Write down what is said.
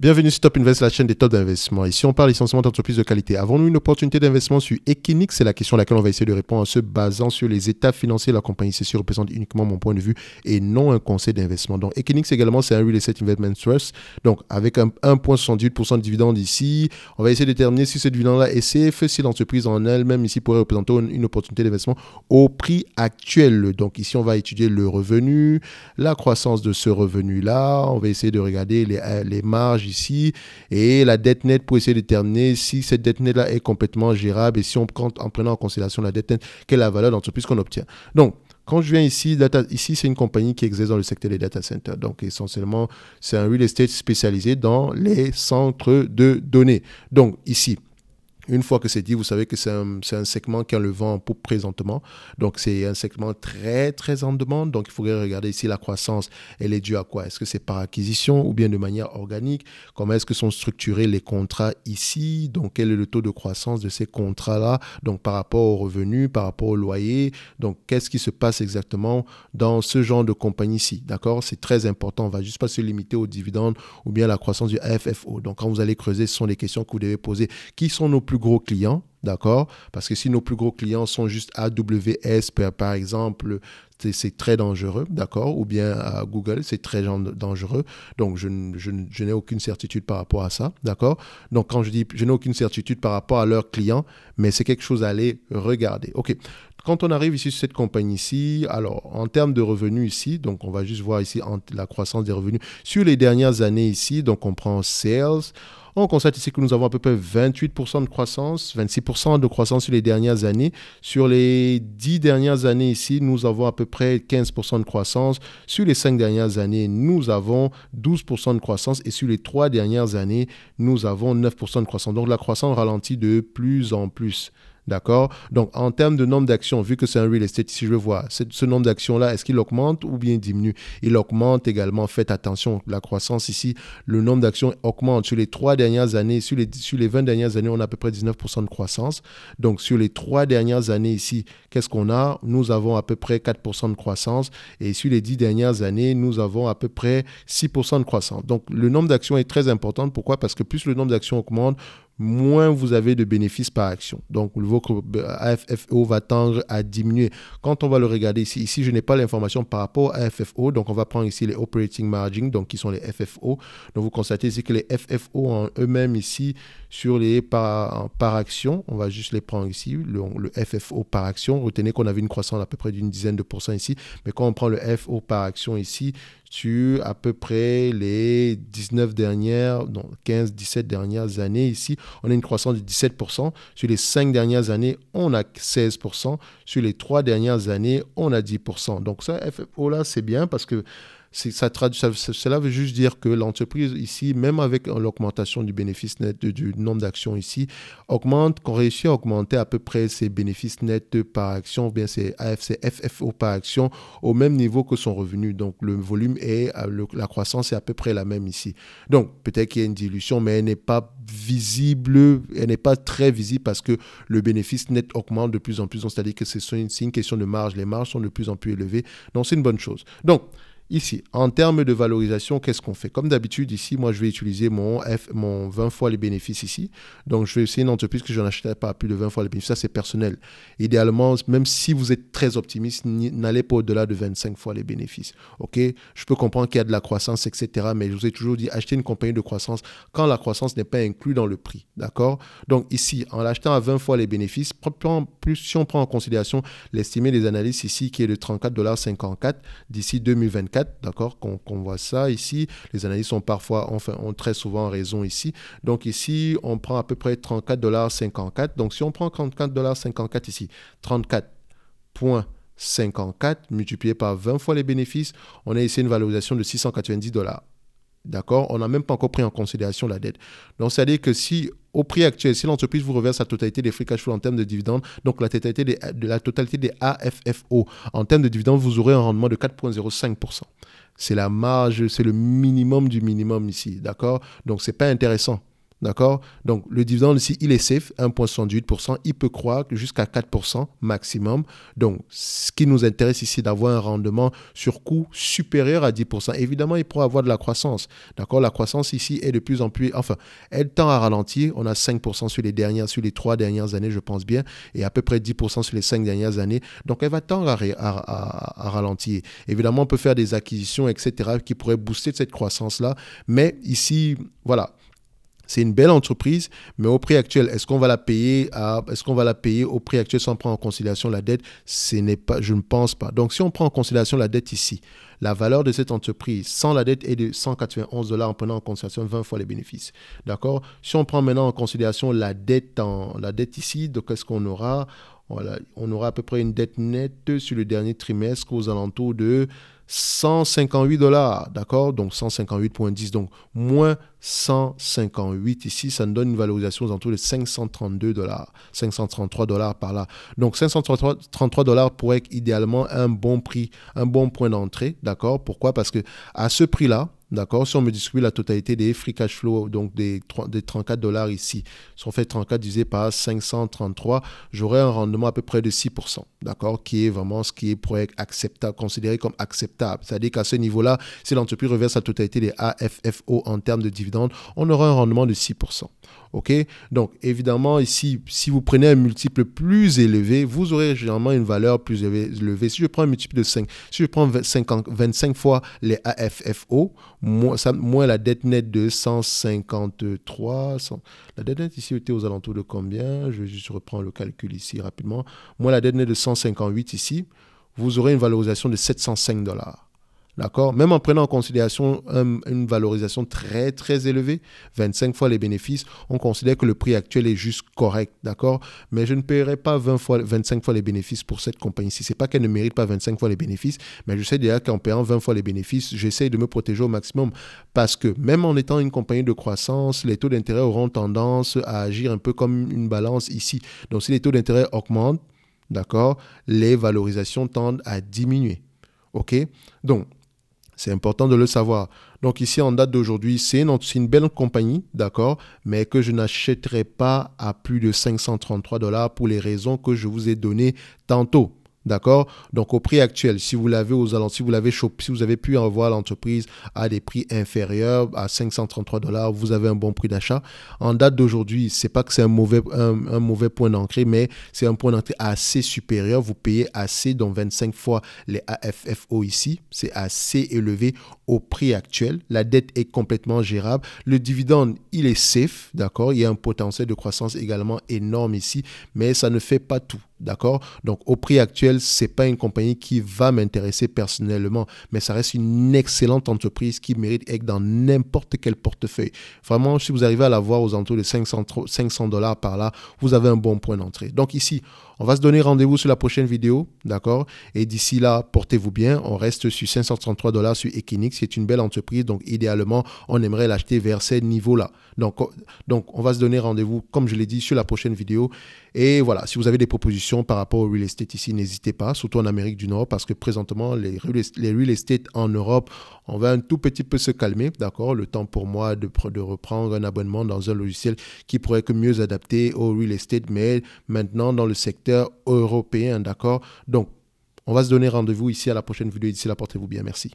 Bienvenue sur Top Invest, la chaîne des tops d'investissement. Ici, on parle essentiellement d'entreprises de qualité. Avons-nous une opportunité d'investissement sur Equinix C'est la question à laquelle on va essayer de répondre en se basant sur les états financiers de la compagnie. Ceci représente uniquement mon point de vue et non un conseil d'investissement. Donc, Equinix également, c'est un Real Estate Investment Trust. Donc, avec 1,78% de dividende ici, on va essayer de déterminer si ce dividende-là est safe, si l'entreprise en elle-même ici pourrait représenter une, opportunité d'investissement au prix actuel. Donc, ici, on va étudier le revenu, la croissance de ce revenu-là. On va essayer de regarder les, les marges ici et la dette nette pour essayer de déterminer si cette dette nette là est complètement gérable et si on compte en prenant en considération la dette nette, quelle est la valeur d'entreprise qu'on obtient. Donc, quand je viens ici, data, ici c'est une compagnie qui exerce dans le secteur des data centers. Donc essentiellement, c'est un real estate spécialisé dans les centres de données. Donc ici, une fois que c'est dit, vous savez que c'est un, segment qui a le vent pour présentement. Donc, c'est un segment très, très en demande. Donc, il faudrait regarder ici la croissance, elle est due à quoi Est-ce que c'est par acquisition ou bien de manière organique Comment est-ce que sont structurés les contrats ici Donc, quel est le taux de croissance de ces contrats-là Donc, par rapport aux revenus, par rapport au loyer. Donc, qu'est-ce qui se passe exactement dans ce genre de compagnie-ci D'accord C'est très important. On ne va juste pas se limiter aux dividendes ou bien à la croissance du AFFO. Donc, quand vous allez creuser, ce sont des questions que vous devez poser. Qui sont nos plus gros clients, d'accord Parce que si nos plus gros clients sont juste AWS, par exemple, c'est très dangereux, d'accord Ou bien euh, Google, c'est très dangereux. Donc, je, n'ai aucune certitude par rapport à ça, d'accord Donc, quand je dis je n'ai aucune certitude par rapport à leurs clients, mais c'est quelque chose à aller regarder. OK. Quand on arrive ici sur cette compagnie ici, alors en termes de revenus ici, donc on va juste voir ici la croissance des revenus sur les dernières années ici, donc on prend sales, on constate ici que nous avons à peu près 28% de croissance, 26% de croissance sur les dernières années. Sur les 10 dernières années ici, nous avons à peu près 15% de croissance. Sur les 5 dernières années, nous avons 12% de croissance. Et sur les 3 dernières années, nous avons 9% de croissance. Donc la croissance ralentit de plus en plus. D'accord Donc, en termes de nombre d'actions, vu que c'est un real estate, si je vois, ce nombre d'actions-là, est-ce qu'il augmente ou bien diminue Il augmente également. Faites attention, la croissance ici, le nombre d'actions augmente. Sur les trois dernières années, sur les, sur les 20 dernières années, on a à peu près 19% de croissance. Donc, sur les trois dernières années ici, qu'est-ce qu'on a Nous avons à peu près 4% de croissance. Et sur les 10 dernières années, nous avons à peu près 6% de croissance. Donc, le nombre d'actions est très important. Pourquoi Parce que plus le nombre d'actions augmente, moins vous avez de bénéfices par action. Donc, votre AFFO va tendre à diminuer. Quand on va le regarder ici, ici, je n'ai pas l'information par rapport à FFO. Donc, on va prendre ici les operating margin, donc qui sont les FFO. Donc, vous constatez ici que les FFO en eux-mêmes ici, sur les par, par, action, on va juste les prendre ici, le, FFO par action. Retenez qu'on avait une croissance d'à peu près d'une dizaine de pourcents ici. Mais quand on prend le FO par action ici, sur à peu près les 19 dernières, donc 15, 17 dernières années. Ici, on a une croissance de 17%. Sur les 5 dernières années, on a 16%. Sur les 3 dernières années, on a 10%. Donc ça, FFO là, c'est bien parce que ça, cela veut juste dire que l'entreprise ici, même avec l'augmentation du bénéfice net, du nombre d'actions ici, augmente, qu'on réussit à augmenter à peu près ses bénéfices nets par action, ou bien ses AFC, FFO par action, au même niveau que son revenu. Donc le volume et euh, la croissance est à peu près la même ici. Donc peut-être qu'il y a une dilution, mais elle n'est pas visible, elle n'est pas très visible parce que le bénéfice net augmente de plus en plus. C'est-à-dire que c'est une question de marge. Les marges sont de plus en plus élevées. Donc c'est une bonne chose. Donc, Ici, en termes de valorisation, qu'est-ce qu'on fait Comme d'habitude, ici, moi, je vais utiliser mon, F, mon 20 fois les bénéfices ici. Donc, je vais essayer une entreprise que je n'achèterai pas à plus de 20 fois les bénéfices. Ça, c'est personnel. Idéalement, même si vous êtes très optimiste, n'allez pas au-delà de 25 fois les bénéfices. OK Je peux comprendre qu'il y a de la croissance, etc. Mais je vous ai toujours dit, achetez une compagnie de croissance quand la croissance n'est pas inclue dans le prix. D'accord Donc, ici, en l'achetant à 20 fois les bénéfices, plus si on prend en considération l'estimé des analyses ici qui est de 34,54 d'ici 2024, d'accord, qu'on voit ça ici. Les analystes sont parfois, enfin, ont très souvent raison ici. Donc ici, on prend à peu près 34,54$. Donc si on prend 34,54$ ici, 34,54$ multiplié par 20 fois les bénéfices, on a ici une valorisation de 690 dollars. D'accord On n'a même pas encore pris en considération la dette. Donc, c'est-à-dire que si, au prix actuel, si l'entreprise vous reverse la totalité des free cash flow en termes de dividendes, donc la totalité des, de la totalité des AFFO, en termes de dividendes, vous aurez un rendement de 4,05%. C'est la marge, c'est le minimum du minimum ici, d'accord Donc, c'est pas intéressant. D'accord Donc, le dividende ici, il est safe, 1,78%. Il peut croître jusqu'à 4% maximum. Donc, ce qui nous intéresse ici, c'est d'avoir un rendement sur coût supérieur à 10%. Évidemment, il pourra avoir de la croissance. D'accord La croissance ici est de plus en plus... Enfin, elle tend à ralentir. On a 5% sur les dernières, sur les trois dernières années, je pense bien, et à peu près 10% sur les cinq dernières années. Donc, elle va tendre à, à ralentir. Évidemment, on peut faire des acquisitions, etc., qui pourraient booster cette croissance-là. Mais ici, voilà, c'est une belle entreprise, mais au prix actuel, est-ce qu'on va la payer est-ce qu'on va la payer au prix actuel sans prendre en considération la dette Ce n'est pas, je ne pense pas. Donc, si on prend en considération la dette ici, la valeur de cette entreprise sans la dette est de 191 dollars en prenant en considération 20 fois les bénéfices. D'accord Si on prend maintenant en considération la dette, la dette ici, donc qu'est-ce qu'on aura on aura à peu près une dette nette sur le dernier trimestre aux alentours de 158 dollars, d'accord Donc 158.10, donc moins 158 ici, ça nous donne une valorisation aux alentours de 532 dollars, 533 dollars par là. Donc 533 dollars pourrait être idéalement un bon prix, un bon point d'entrée, d'accord Pourquoi Parce que à ce prix-là, D'accord Si on me distribue la totalité des free cash flow, donc des, 34 dollars ici, si on fait 34 divisé par 533, j'aurai un rendement à peu près de 6%, d'accord Qui est vraiment ce qui est projet acceptable, considéré comme acceptable. C'est-à-dire qu'à ce niveau-là, si l'entreprise reverse la totalité des AFFO en termes de dividendes, on aura un rendement de 6%. OK Donc, évidemment, ici, si vous prenez un multiple plus élevé, vous aurez généralement une valeur plus élevée. Si je prends un multiple de 5, si je prends 25 fois les AFFO, moins, la dette nette de 153, la dette nette ici était aux alentours de combien Je vais juste reprendre le calcul ici rapidement. Moins la dette nette de 158 ici, vous aurez une valorisation de 705 dollars. D'accord Même en prenant en considération euh, une valorisation très, très élevée, 25 fois les bénéfices, on considère que le prix actuel est juste correct. D'accord Mais je ne paierai pas 20 fois, 25 fois les bénéfices pour cette compagnie-ci. Ce n'est pas qu'elle ne mérite pas 25 fois les bénéfices, mais je sais déjà qu'en payant 20 fois les bénéfices, j'essaie de me protéger au maximum. Parce que même en étant une compagnie de croissance, les taux d'intérêt auront tendance à agir un peu comme une balance ici. Donc si les taux d'intérêt augmentent, d'accord, les valorisations tendent à diminuer. OK Donc, c'est important de le savoir. Donc ici, en date d'aujourd'hui, c'est une, belle compagnie, d'accord, mais que je n'achèterai pas à plus de 533 dollars pour les raisons que je vous ai données tantôt. D'accord Donc au prix actuel, si vous l'avez aux alentours, si vous l'avez si vous avez pu envoyer l'entreprise à des prix inférieurs à 533 dollars, vous avez un bon prix d'achat. En date d'aujourd'hui, c'est pas que c'est un mauvais, un, mauvais point d'entrée, mais c'est un point d'entrée assez supérieur. Vous payez assez, dont 25 fois les AFFO ici. C'est assez élevé au prix actuel. La dette est complètement gérable. Le dividende, il est safe, d'accord Il y a un potentiel de croissance également énorme ici, mais ça ne fait pas tout. D'accord Donc, au prix actuel, ce n'est pas une compagnie qui va m'intéresser personnellement, mais ça reste une excellente entreprise qui mérite être dans n'importe quel portefeuille. Vraiment, si vous arrivez à la voir aux alentours de 500 dollars par là, vous avez un bon point d'entrée. Donc, ici, on va se donner rendez-vous sur la prochaine vidéo, d'accord Et d'ici là, portez-vous bien. On reste sur 533 dollars sur Equinix. C'est une belle entreprise, donc idéalement, on aimerait l'acheter vers ces niveaux-là. Donc, donc, on va se donner rendez-vous, comme je l'ai dit, sur la prochaine vidéo. Et voilà, si vous avez des propositions par rapport au real estate ici, n'hésitez pas, surtout en Amérique du Nord, parce que présentement, les real estate en Europe, on va un tout petit peu se calmer, d'accord Le temps pour moi de, de reprendre un abonnement dans un logiciel qui pourrait que mieux adapté au real estate, mais maintenant, dans le secteur européen, d'accord Donc, on va se donner rendez-vous ici à la prochaine vidéo. D'ici là, portez-vous bien. Merci.